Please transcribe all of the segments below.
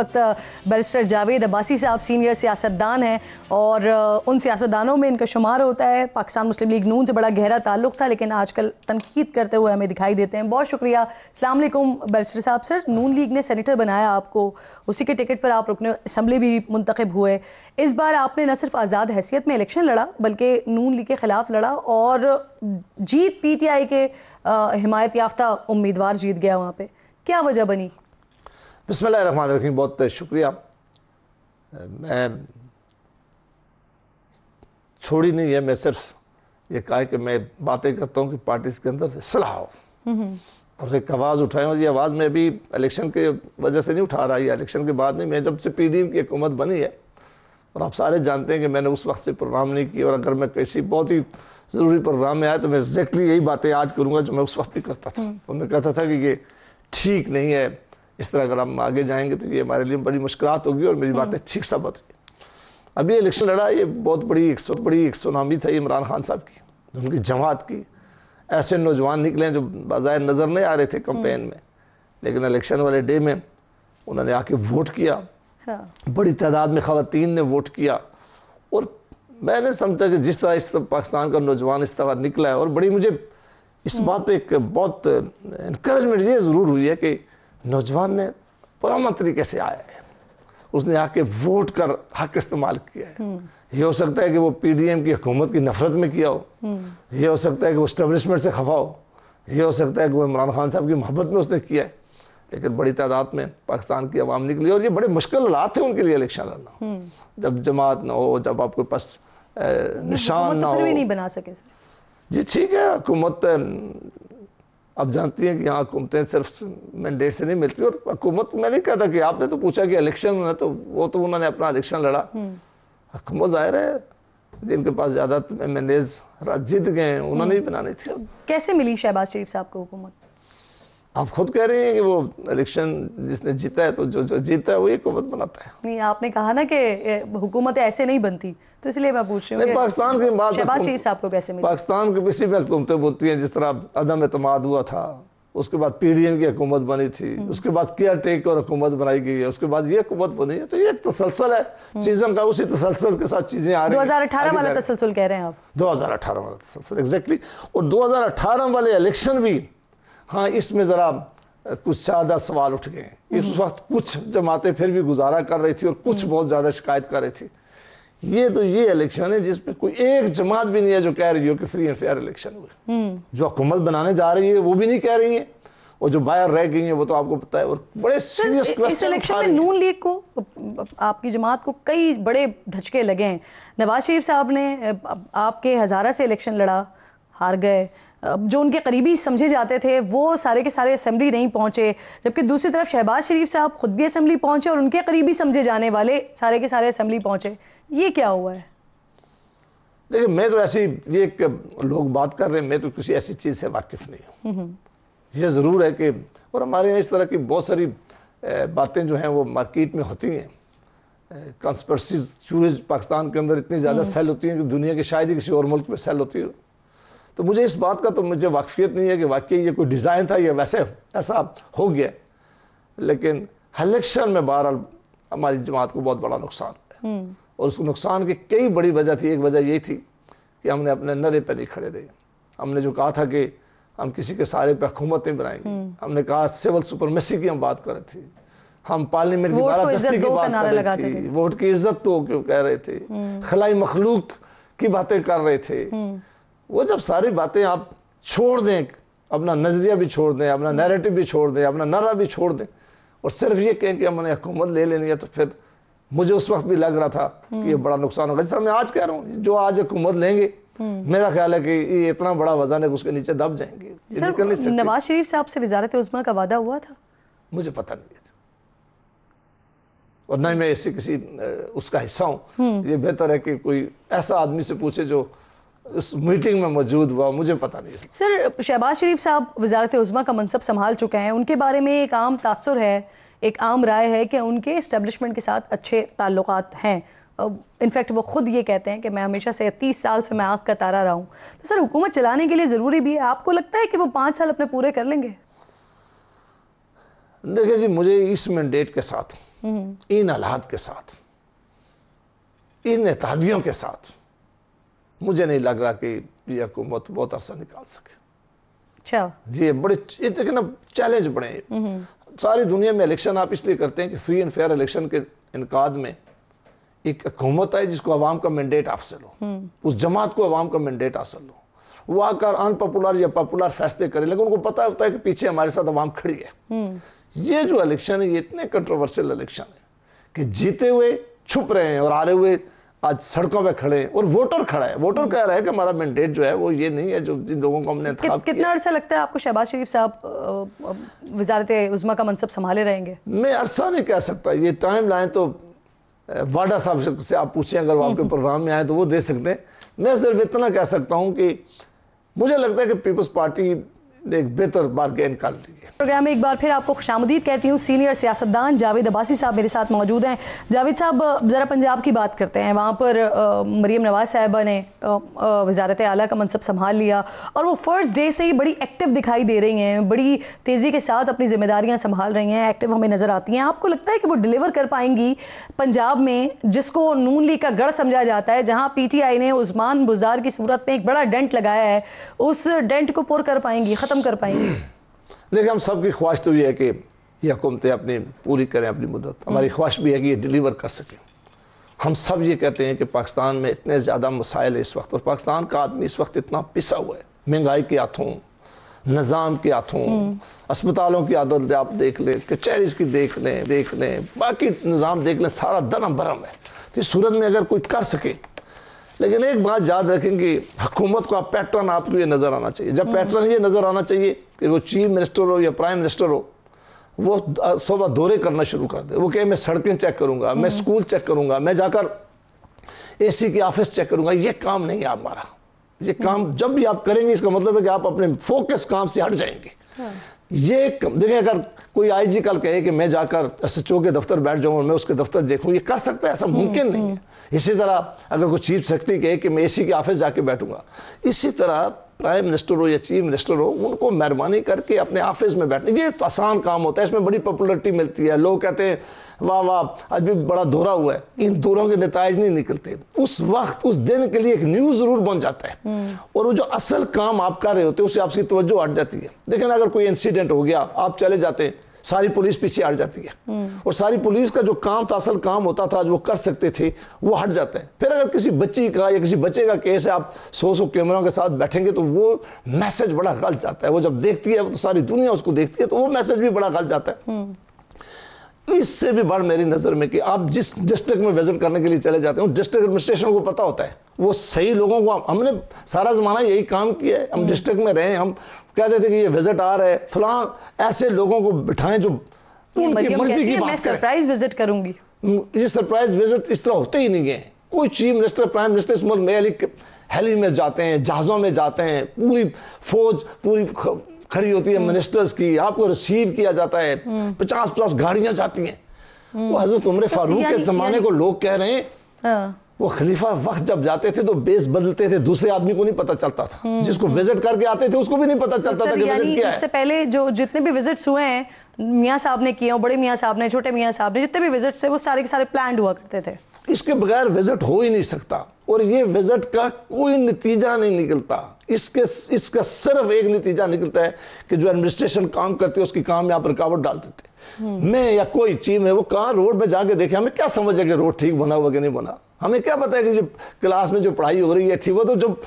वक्त बैरिस्टर जावेद अब्बासी साहब सीनियर सियासतदान हैं और उन सियासतदानों में इनका शुमार होता है पाकिस्तान मुस्लिम लीग नून से बड़ा गहरा ताल्लुक था लेकिन आजकल तनकीद करते हुए हमें दिखाई देते हैं बहुत शुक्रिया अस्सलाम वालेकुम बैरिस्टर साहब सर नून लीग ने सेनेटर बनाया आपको उसी के टिकट पर आप रुकने असम्बली भी मुंतखब हुए इस बार आपने न सिर्फ आज़ाद हैसियत में इलेक्शन लड़ा बल्कि नून लीग के ख़िलाफ़ लड़ा और जीत पी टी आई के हिमायत याफ्ता उम्मीदवार जीत गया वहाँ पर क्या वजह बनी बिसमिल्ल रहमान रहीम बहुत शुक्रिया मैं छोड़ी नहीं है मैं सिर्फ ये कहा कि मैं बातें करता हूँ कि पार्टीज के अंदर सलाह हो और एक आवाज़ उठाए और ये आवाज़ मैं अभी इलेक्शन के वजह से नहीं उठा रहा है इलेक्शन के बाद नहीं मैं जब से पी डी एम की हुकूमत बनी है और आप सारे जानते हैं कि मैंने उस वक्त से प्रोग्राम नहीं किया और अगर मैं किसी बहुत ही ज़रूरी प्रोग्राम में आया तो मैं एग्जैक्टली यही बातें आज करूँगा जो मैं उस वक्त भी करता था हम्म। और मैं कहता था कि ये ठीक नहीं है इस तरह अगर हम आगे जाएंगे तो ये हमारे लिए बड़ी मुश्किल होगी और मेरी बातें हम्म। ठीक साबित हुई अभी इलेक्शन लड़ा ये बहुत बड़ी एक सौ बड़ी एक सुनामी था इमरान खान साहब की उनकी जमात की ऐसे नौजवान निकले जो बाज़ाहिर नज़र नहीं आ रहे थे कंपेन हम्म। में लेकिन इलेक्शन वाले डे में उन्होंने आके वोट किया हाँ। बड़ी तादाद में ख़वान ने वोट किया और मैंने समझा कि जिस तरह इस तरह पाकिस्तान का नौजवान इस तरह निकला है और बड़ी मुझे इस हम्म। बात पे एक बहुत इनक्रेजमेंट ये ज़रूर हुई है कि नौजवान ने पुराना तरीके से आया है उसने आके वोट कर हक इस्तेमाल किया है हम्म। ये हो सकता है कि वो पीडीएम की हुकूमत की नफरत में किया हो हम्म। ये हो सकता है कि वो स्टबलिशमेंट से खफा हो ये हो सकता है कि वो इमरान खान साहब की मोहब्बत में उसने किया है लेकिन बड़ी तादाद में पाकिस्तान की आवाम निकली और ये बड़े मुश्किल हालात थे उनके लिए इलेक्शन लड़ना हम्म। जब जमात ना हो जब आपके पास निशान तो ना हो नहीं बना सके जी ठीक है हुकूमत आप जानती हैं कि यहाँ हुकूमतें सिर्फ मैंडेट से नहीं मिलती और हुकूमत मैं नहीं कहता कि आपने तो पूछा कि इलेक्शन होना तो वो तो उन्होंने अपना इलेक्शन लड़ा हम्म। हुकूमत जाहिर है जिनके पास ज़्यादा राज जीत गए उन्होंने भी हम्म। बनाने थे कैसे मिली शहबाज शरीफ साहब को हुकूमत आप खुद कह रही हैं कि वो इलेक्शन जिसने जीता है तो जो जो जीता है वो एक हुकूमत बनाता है नहीं आपने कहा ना कि हुकूमत ऐसे नहीं बनती तो इसलिए मैं पूछ रही हूँ पाकिस्तान की बात शरीफ साहब को कैसे मिली पाकिस्तान की किसी भी हुकूमतें बनती हैं जिस तरह अदम अतमाद हुआ था उसके बाद पी डी एम की हुकूमत बनी थी हम्म। उसके बाद केयर टेक और हुकूमत बनाई गई है उसके बाद ये हुकूमत बनी है तो ये एक तसलसल है हम्म। चीज़ों का उसी तसलसल के साथ चीज़ें आ रही हैं 2018 वाला तसलसल कह रहे हैं आप 2018 वाला तसलसल एग्जैक्टली और 2018 वाले इलेक्शन भी हाँ इसमें ज़रा कुछ ज़्यादा सवाल उठ गए हम्म। इस वक्त कुछ जमातें फिर भी गुजारा कर रही थी और कुछ हम्म। बहुत ज़्यादा शिकायत कर रही थी ये तो ये इलेक्शन है जिसमें कोई एक जमात भी नहीं है जो कह रही हो कि फ्री एंड फेयर इलेक्शन हुए हम्म। जो हुकूमत बनाने जा रही है वो भी नहीं कह रही है और जो बाहर रह गई है वो तो आपको पता है और बड़े सीरियस इस इलेक्शन में नून लीग को आपकी जमात को कई बड़े धचके लगे हैं नवाज शरीफ साहब ने आपके हज़ारा से इलेक्शन लड़ा हार गए जो उनके करीबी समझे जाते थे वो सारे के सारे असम्बली नहीं पहुंचे जबकि दूसरी तरफ शहबाज शरीफ साहब खुद भी असम्बली पहुंचे और उनके करीबी समझे जाने वाले सारे के सारे असम्बली पहुंचे ये क्या हुआ है देखिए मैं तो ऐसी ये लोग बात कर रहे हैं मैं तो किसी ऐसी चीज़ से वाकिफ़ नहीं हूँ हम्म, हम्म। ये ज़रूर है कि और हमारे यहाँ इस तरह की बहुत सारी बातें जो हैं वो मार्केट में होती हैं कंस्परसीज चूरज पाकिस्तान के अंदर इतनी ज़्यादा हम्म। सेल होती हैं कि दुनिया के शायद ही किसी और मुल्क में सेल होती हो तो मुझे इस बात का तो मुझे वाकफियत नहीं है कि वाकई ये कोई डिज़ाइन था या वैसे ऐसा हो गया लेकिन इलेक्शन में बहरहाल हमारी जमात को बहुत बड़ा नुकसान है हम्म। और उस नुकसान की कई बड़ी वजह थी एक वजह ये थी कि हमने अपने नरे पर नहीं खड़े रहे हमने जो कहा था कि हम किसी के सारे पे हुकूमत नहीं बनाएंगे हम्म। हमने कहा सिविल सुपरमेसी की हम बात कर रहे थे हम पार्लियामेंट की बारादस्ती की बात कर रहे थे। वोट की इज्जत तो क्यों कह रहे थे हम्म। खलाई मखलूक की बातें कर रहे थे वो जब सारी बातें आप छोड़ दें अपना नज़रिया भी छोड़ दें अपना नैरेटिव भी छोड़ दें अपना नारा भी छोड़ दें और सिर्फ ये कहें कि हमने हुकूमत ले लेनी है तो फिर मुझे उस वक्त भी लग रहा था कि ये बड़ा नुकसान होगा जिस तरह मैं आज कह रहा हूँ जो आज हुकूमत लेंगे मेरा ख्याल है कि ये इतना बड़ा वजन है उसके नीचे दब जाएंगे नवाज शरीफ साहब से वजारत उजमा का वादा हुआ था मुझे पता नहीं है और ना ही मैं ऐसे किसी उसका हिस्सा हूँ हम्म। ये बेहतर है कि कोई ऐसा आदमी से पूछे जो उस मीटिंग में मौजूद हुआ मुझे पता नहीं सर शहबाज शरीफ साहब वजारत उज़मा का मनसब संभाल चुके हैं उनके बारे में एक आम तासर है एक आम राय है कि उनके इस्टेब्लिशमेंट के साथ अच्छे ताल्लुक हैं इनफैक्ट वो ख़ुद ये कहते हैं कि मैं हमेशा से तीस साल से मैं आँख का तारा रहा हूँ तो सर हुकूमत चलाने के लिए ज़रूरी भी है आपको लगता है कि वो पाँच साल अपने पूरे कर लेंगे देखिए जी मुझे इस मैंडेट हम्म। के साथ इन आलात के साथ इन एतादवियों के साथ मुझे नहीं लग रहा कि ये हुकूमत बहुत अरसा निकाल सके जी बड़े ये देखे ना चैलेंज बड़े हैं सारी दुनिया में इलेक्शन आप इसलिए करते हैं कि फ्री एंड फेयर इलेक्शन के इनकाद में एक हुकूमत आई जिसको अवाम का मैंडेट हासिल हो हम्म। उस जमात को अवाम का मैंडेट हासिल हो वो आकर अनपॉपुलर या पॉपुलर फैसले करें लेकिन उनको पता होता है कि पीछे हमारे साथ अवाम खड़ी है हम्म। ये जो इलेक्शन है ये इतने कंट्रोवर्शियल इलेक्शन है कि जीते हुए छुप रहे हैं और हारे हुए आज सड़कों पे खड़े और वोटर खड़ा है वोटर कह रहा है कि हमारा मैंडेट जो है वो ये नहीं है जो जिन लोगों को हमने कि, कितना अरसा लगता है आपको शहबाज शरीफ साहब वजारत उजमा का मनसब संभाले रहेंगे मैं अरसा नहीं कह सकता ये टाइम लाए तो वाडा साहब से आप पूछें अगर वो आपके प्रोग्राम में आए तो वो दे सकते हैं मैं सिर्फ इतना कह सकता हूँ कि मुझे लगता है कि पीपल्स पार्टी एक बेहतर बारगेन कर लीजिए प्रोग्राम में एक बार फिर आपको खुशामदीद कहती हूँ सीनियर सियासतदान जावेद अब्बासी साहब मेरे साथ मौजूद हैं जावेद साहब ज़रा पंजाब की बात करते हैं वहाँ पर आ, मरीम नवाज साहबा ने वजारत आला का मनसब संभाल लिया और वो फर्स्ट डे से ही बड़ी एक्टिव दिखाई दे रही हैं बड़ी तेज़ी के साथ अपनी जिम्मेदारियाँ संभाल रही हैं एक्टिव हमें नज़र आती हैं आपको लगता है कि वो डिलीवर कर पाएंगी पंजाब में जिसको नून लीग का गढ़ समझा जाता है जहाँ पी टी आई ने उस्मान बुजार की सूरत में एक बड़ा डेंट लगाया है उस डेंट को पुर कर पाएंगी ख़त्म ख़त्म कर पाएंगे देखिए हम सबकी ख्वाहिश तो ये है कि ये हुकूमतें अपनी पूरी करें अपनी मदद हमारी ख्वाहिश भी है कि ये डिलीवर कर सकें हम सब ये कहते हैं कि पाकिस्तान में इतने ज़्यादा मसाइल हैं इस वक्त और पाकिस्तान का आदमी इस वक्त इतना पिसा हुआ है महंगाई के हाथों निज़ाम के हाथों हम्म। अस्पतालों की आदत आप देख लें कचहरीज की देख लें देख लें बाकी निज़ाम देख लें सारा दरम भरम है तो इस सूरत में अगर कोई कर सके लेकिन एक बात याद रखें कि हुकूमत का पैटर्न आपको ये नज़र आना चाहिए जब पैटर्न ये नज़र आना चाहिए कि वो चीफ मिनिस्टर हो या प्राइम मिनिस्टर हो वो सुबह दौरे करना शुरू कर दे वो कहे मैं सड़कें चेक करूंगा मैं हम्म। स्कूल चेक करूंगा मैं जाकर एसी के ऑफिस चेक करूंगा ये काम नहीं है हमारा ये काम जब भी आप करेंगे इसका मतलब है कि आप अपने फोकस काम से हट जाएंगे हाँ। ये देखिए अगर कोई आईजी कल कहे कि मैं जाकर एस एच ओ के दफ्तर बैठ जाऊँ और मैं उसके दफ्तर देखूँ ये कर सकता है ऐसा हम्म, मुमकिन नहीं है हम्म। इसी तरह अगर कोई चीफ सेक्रेटरी कहे कि मैं ए सी के ऑफिस जाके बैठूंगा इसी तरह प्राइम मिनिस्टर हो या चीफ मिनिस्टर हो उनको मेहरबानी करके अपने ऑफिस में बैठने ये आसान काम होता है इसमें बड़ी पॉपुलरिटी मिलती है लोग कहते हैं वाह वाह आज भी बड़ा दौरा हुआ है इन दौरों के नतज नहीं निकलते उस वक्त उस दिन के लिए एक न्यूज़ ज़रूर बन जाता है हम्म। और वो जो असल काम आप कर रहे होते हैं उससे आपकी तवज्जो हट जाती है लेकिन अगर कोई इंसिडेंट हो गया आप चले जाते हैं सारी पुलिस पीछे हट जाती है हम्म। और सारी पुलिस का जो काम था असल काम होता था आज वो कर सकते थे वो हट जाता है फिर अगर किसी बच्ची का या किसी बच्चे का केस है आप सौ सौ कैमरों के साथ बैठेंगे तो वो मैसेज बड़ा गलत जाता है वो जब देखती है तो सारी दुनिया उसको देखती है तो वो मैसेज भी बड़ा गलत जाता है हम्म। इससे भी बढ़ मेरी नज़र में कि आप जिस डिस्ट्रिक्ट में विजिट करने के लिए चले जाते हो डिस्ट्रिक्ट एडमिनिस्ट्रेशन को पता होता है वो सही लोगों को हमने सारा ज़माना यही काम किया है हम हम्म। डिस्ट्रिक्ट में रहे हम कहते थे कि ये विजिट आ रहे फला ऐसे लोगों को बिठाएं जो उनकी मर्जी की बात सरप्राइज विजिट करूंगी हम्म, ये सरप्राइज विजिट इस तरह होते ही नहीं है कोई चीफ मिनिस्टर प्राइम मिनिस्टर इस मुल्क में हेली में जाते हैं जहाज़ों में जाते हैं पूरी फौज पूरी खड़ी होती है मिनिस्टर्स हम्म। की आपको रिसीव किया जाता है हम्म। पचास पचास गाड़ियां जाती हैं वो हजरत उम्र तो फारूक के जमाने को लोग कह रहे हैं हाँ। वो खलीफा वक्त जब जाते थे तो बेस बदलते थे दूसरे आदमी को नहीं पता चलता था हम्म। जिसको विजिट करके आते थे उसको भी नहीं पता चलता था कि विजिट क्या है इससे पहले जो जितने भी विजिट्स हुए हैं मियाँ साहब ने किए बड़े मियाँ साहब ने छोटे मियाँ साहब ने जितने भी विजिट्स है वो सारे के सारे प्लान हुआ करते थे इसके बगैर विजिट हो ही नहीं सकता और ये विजिट का कोई नतीजा नहीं निकलता इसके इसका सिर्फ एक नतीजा निकलता है कि जो एडमिनिस्ट्रेशन काम करते है उसकी काम में आप रुकावट डाल देते हम्म। मैं या कोई चीज है वो कहाँ रोड पे जाके देखे हमें क्या समझ है कि रोड ठीक बना हुआ कि नहीं बना हमें क्या पता है कि जो क्लास में जो पढ़ाई हो रही है थी वो तो जब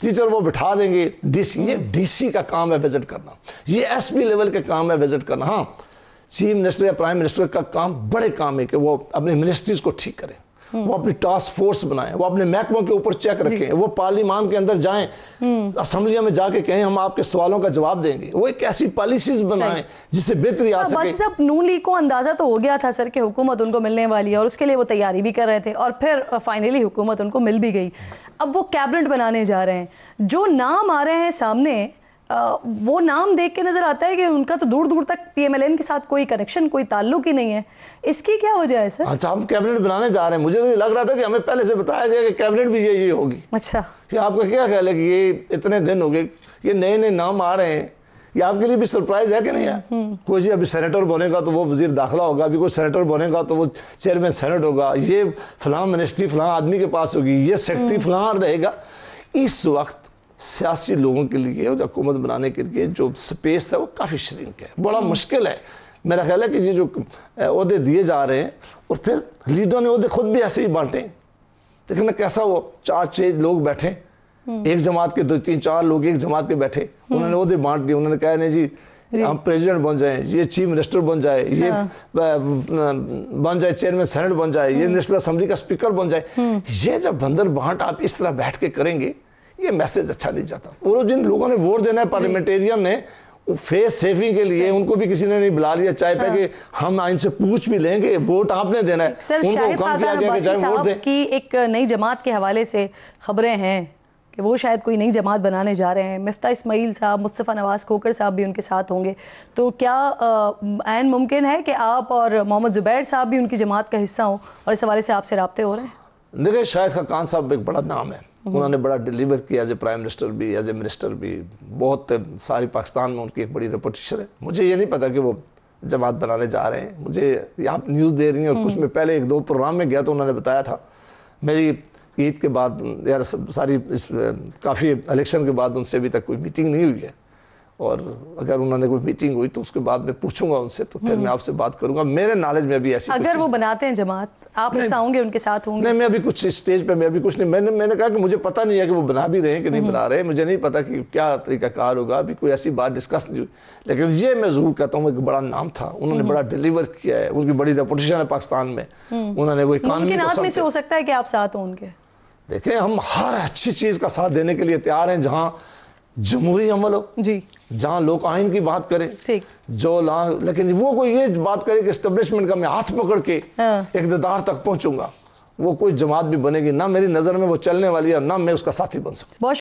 टीचर वो बिठा देंगे डीसी ये डीसी का काम है विजिट करना ये एसपी लेवल का काम है विजिट करना हाँ चीफ मिनिस्टर या प्राइम मिनिस्टर का काम बड़े काम है कि वो अपने मिनिस्ट्रीज को ठीक करें वो अपनी टास्क फोर्स बनाए वो अपने महकमों के ऊपर चेक रखें वो पार्लियामान के अंदर जाए असम्बलिया हम्म। में जाके कहें हम आपके सवालों का जवाब देंगे वो एक ऐसी पॉलिसीज बनाए जिससे बेहतरी आ हाँ, सके सब नून लीग को अंदाजा तो हो गया था सर कि हुकूमत उनको मिलने वाली है और उसके लिए वो तैयारी भी कर रहे थे और फिर फाइनली हुकूमत उनको मिल भी गई अब वो कैबिनेट बनाने जा रहे हैं जो नाम आ रहे हैं सामने वो नाम देख के नज़र आता है कि उनका तो दूर दूर तक पीएमएलएन के साथ कोई कनेक्शन कोई ताल्लुक ही नहीं है इसकी क्या वजह है सर अच्छा हम कैबिनेट बनाने जा रहे हैं मुझे तो लग रहा था कि हमें पहले से बताया गया कि कैबिनेट भी यही होगी अच्छा कि आपका क्या ख्याल है कि ये इतने दिन हो गए ये नए नए नाम आ रहे हैं ये आपके लिए भी सरप्राइज है कि नहीं है हम्म, हम्म। कोई जी अभी सेनेटर बनेगा तो वो वजीर दाखिला होगा अभी कोई सेनेटर बनेगा तो वो चेयरमैन सेनेट होगा ये फलां मिनिस्ट्री फलां आदमी के पास होगी ये सेक्रेटरी हम्म। फलां रहेगा इस वक्त सियासी लोगों के लिए और हुकूमत बनाने के लिए जो स्पेस है वो काफ़ी श्रिंक है बड़ा हम्म। मुश्किल है मेरा ख्याल है कि ये जो अहदे दिए जा रहे हैं और फिर लीडरों ने अहदे खुद भी ऐसे ही बांटे देखना कैसा वो चार छः लोग बैठे हम्म। एक जमात के दो तीन चार लोग एक जमात के बैठे हम्म। उन्होंने अहदे बांट दिए उन्होंने कहा नहीं जी हम प्रेसिडेंट बन जाए ये चीफ मिनिस्टर बन जाए ये हाँ। बन जाए चेयरमैन सेनेट बन जाए ये नेशनल असम्बली का स्पीकर बन जाए ये जब बंदर बांट आप इस तरह बैठ के करेंगे ये मैसेज अच्छा नहीं जाता और जिन लोगों ने वोट देना है पार्लियामेंटेरियन ने फेस सेविंग के लिए उनको भी किसी ने नहीं बुला लिया चाय हाँ। कि हम इनसे पूछ भी लेंगे वोट आपने देना है सर, उनको हुक्म किया गया कि चाहे वोट दें की एक नई जमात के हवाले से खबरें हैं कि वो शायद कोई नई जमात बनाने जा रहे हैं मिफ्ता इस्माइल साहब मुस्तफ़ा नवाज कोकर साहब भी उनके साथ होंगे तो क्या आन मुमकिन है कि आप और मोहम्मद जुबैर साहब भी उनकी जमात का हिस्सा हों और इस हवाले से आपसे रबते हो रहे हैं देखिए शायद खाकान साहब एक बड़ा नाम है हम्म। उन्होंने बड़ा डिलीवर किया एज ए प्राइम मिनिस्टर भी एज ए मिनिस्टर भी बहुत सारी पाकिस्तान में उनकी एक बड़ी रेपोटेशन है मुझे ये नहीं पता कि वो जमात बनाने जा रहे हैं मुझे आप न्यूज़ दे रही हैं और कुछ हम्म। में पहले एक दो प्रोग्राम में गया तो उन्होंने बताया था मेरी ईद के बाद यार सारी काफ़ी इलेक्शन के बाद उनसे अभी तक कोई मीटिंग नहीं हुई है और अगर उन्होंने कोई मीटिंग हुई तो उसके बाद में पूछूंगा उनसे तो फिर मैं हम्म। आपसे बात करूंगा मेरे नॉलेज में अभी ऐसी अगर वो बनाते हैं जमात आप आऊंगे उनके साथ होंगे नहीं मैं अभी कुछ स्टेज पे मैं अभी कुछ नहीं मैंने मैंने कहा कि मुझे पता नहीं है कि वो बना भी रहे हैं कि नहीं हम्म। बना रहे मुझे नहीं पता कि क्या तरीकाकार होगा अभी कोई ऐसी बात डिस्कस नहीं हुई लेकिन ये मैं जरूर कहता हूँ एक बड़ा नाम था उन्होंने हम्म। बड़ा डिलीवर किया है उनकी बड़ी रेपुटेशन है पाकिस्तान में उन्होंने वो से हो सकता है कि आप साथ होंगे देखें हम हर अच्छी चीज़ का साथ देने के लिए तैयार हैं जहाँ जमहूरी अमल हो जी जहां लोग आइन की बात करें जो ला लेकिन वो कोई ये बात करे कि स्टेब्लिशमेंट का मैं हाथ पकड़ के इकदार हाँ। तक पहुंचूंगा वो कोई जमात भी बनेगी ना मेरी नज़र में वो चलने वाली है और ना मैं उसका साथी बन सकता